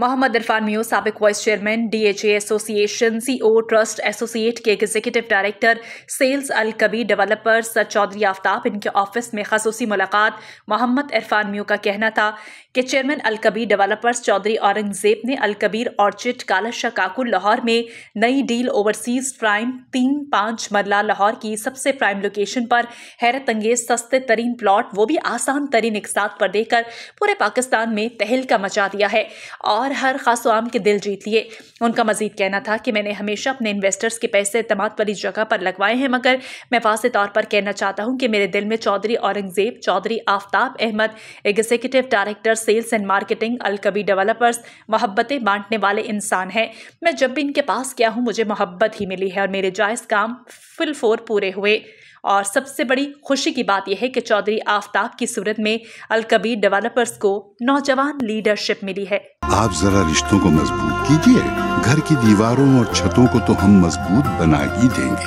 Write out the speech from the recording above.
मोहम्मद इरफान मियो सबक vice chairman DHA association CEO e trust associate के executive director sales Al Kabir developer sir Chaudhry Aftab इनके office में खसूसी मुलाकात मोहम्मद इरफान मियो का कहना था कि चेयरमैन अल कबीर डेवलपर्स चौधरी औरंगजेब ने अल कबीर ऑर्चिड कालशा काकुल लाहौर में नई डील ओवरसीज प्राइम तीन पांच मरला लाहौर की सबसे प्राइम लोकेशन पर हैरत अंगेज सस्ते तरीन प्लॉट वो भी आसान तरीन इकसात पर देकर पूरे पाकिस्तान में तहलका मचा दिया है और बार हर खास आम के दिल जीत लिए उनका मजीद कहना था कि मैंने हमेशा अपने इन्वेस्टर्स के पैसे अतमाद वाली जगह पर लगवाए हैं मगर मैं वाज तौर पर कहना चाहता हूँ कि मेरे दिल में Chaudhary Aurangzeb Chaudhary Aftab Ahmad executive director sales and marketing Alkabi developers मोहब्बतें बांटने वाले इंसान हैं मैं जब भी इनके पास गया हूँ मुझे मोहब्बत ही मिली है और मेरे जायज़ काम फुलफोर पूरे हुए और सबसे बड़ी खुशी की बात यह है कि चौधरी आफ्ताब की सूरत में अलकबीर डेवलपर्स को नौजवान लीडरशिप मिली है आप जरा रिश्तों को मजबूत कीजिए घर की दीवारों और छतों को तो हम मजबूत बना ही देंगे